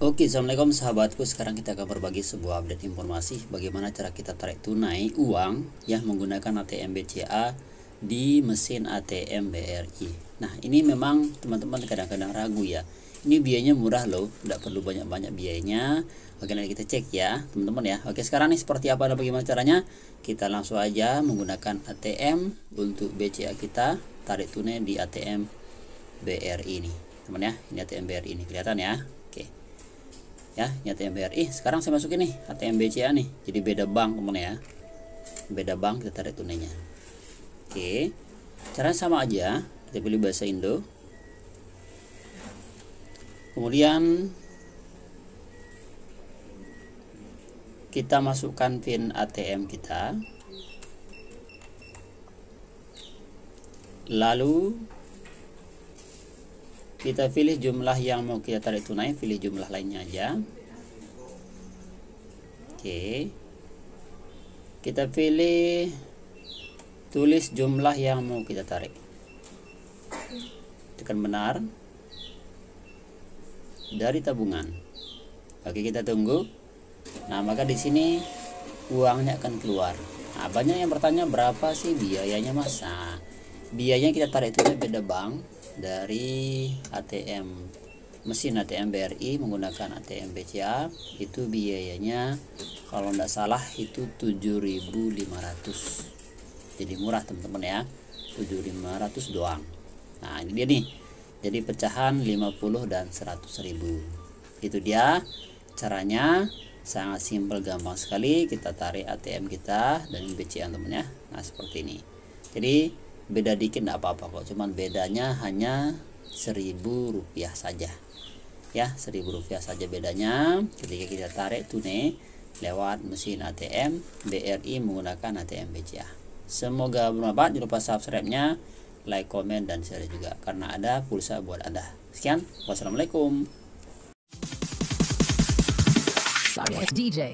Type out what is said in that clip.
Oke, assalamualaikum sahabatku. Sekarang kita akan berbagi sebuah update informasi bagaimana cara kita tarik tunai uang ya menggunakan ATM BCA di mesin ATM BRI. Nah, ini memang teman-teman kadang-kadang ragu ya. Ini biayanya murah loh, tidak perlu banyak-banyak biayanya. Oke, nanti kita cek ya, teman-teman ya. Oke, sekarang nih seperti apa dan bagaimana caranya? Kita langsung aja menggunakan ATM untuk BCA kita tarik tunai di ATM BRI ini teman ya ini ATM BRI ini kelihatan ya oke ya ini ATM BRI sekarang saya masukin nih ATM BCA nih jadi beda bank teman ya beda bank kita tarik tunainya oke caranya sama aja kita pilih bahasa Indo kemudian kita masukkan pin ATM kita lalu kita pilih jumlah yang mau kita tarik tunai pilih jumlah lainnya aja oke kita pilih tulis jumlah yang mau kita tarik tekan benar dari tabungan oke kita tunggu nah maka di sini uangnya akan keluar nah banyak yang bertanya berapa sih biayanya masa nah, biayanya kita tarik tunai beda bank dari ATM mesin ATM BRI menggunakan ATM BCA itu biayanya kalau tidak salah itu 7.500 jadi murah teman-teman ya 7.500 doang nah ini dia nih jadi pecahan 50 dan 100.000 itu dia caranya sangat simpel gampang sekali kita tarik ATM kita dan BCA teman ya nah seperti ini jadi beda dikit tidak apa-apa kok cuman bedanya hanya seribu rupiah saja ya seribu rupiah saja bedanya ketika kita tarik tunai lewat mesin ATM BRI menggunakan ATM BCA semoga bermanfaat jangan lupa subscribe-nya like, comment dan share juga karena ada pulsa buat anda sekian wassalamualaikum DJ